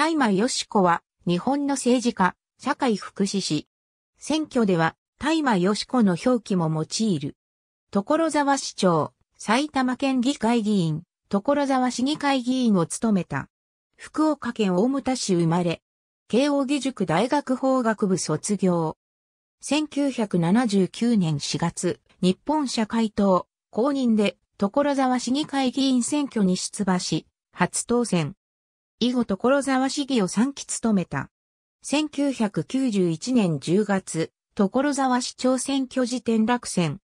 大麻よしこは、日本の政治家、社会福祉士。選挙では、大麻よしこの表記も用いる。所沢市長、埼玉県議会議員、所沢市議会議員を務めた。福岡県大牟田市生まれ。慶応義塾大学法学部卒業。1979年4月、日本社会党、公認で、所沢市議会議員選挙に出馬し、初当選。以後所沢市議を3期務めた。1991年10月、所沢市長選挙時点落選。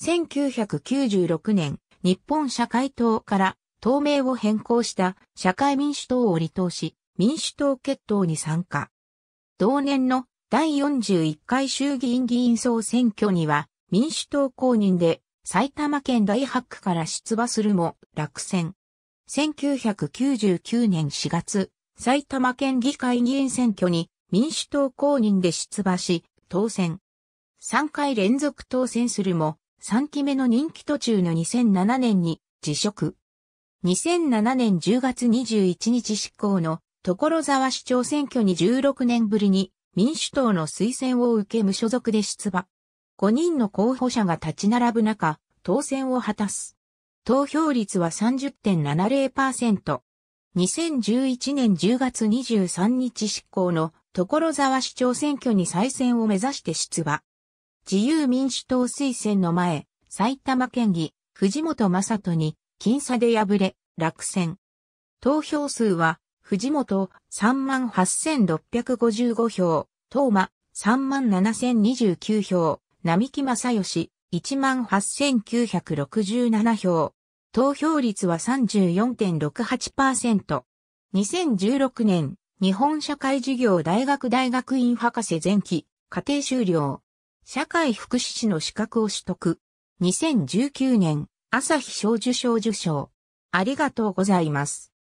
1996年、日本社会党から党名を変更した社会民主党を離党し、民主党決闘に参加。同年の第41回衆議院議員総選挙には民主党公認で埼玉県大白区から出馬するも落選。1999年4月、埼玉県議会議員選挙に民主党公認で出馬し、当選。3回連続当選するも、3期目の任期途中の2007年に辞職。2007年10月21日執行の所沢市長選挙に16年ぶりに民主党の推薦を受け無所属で出馬。5人の候補者が立ち並ぶ中、当選を果たす。投票率は30.70%。2011年10月23日執行の所沢市長選挙に再選を目指して出馬。自由民主党推薦の前、埼玉県議、藤本正人に、僅差で敗れ、落選。投票数は、藤本38,655票、東馬37,029票、並木正義18,967票、投票率は34.68%。2016年、日本社会事業大学大学院博士前期、家庭修了。社会福祉士の資格を取得。2019年、朝日小受賞受賞。ありがとうございます。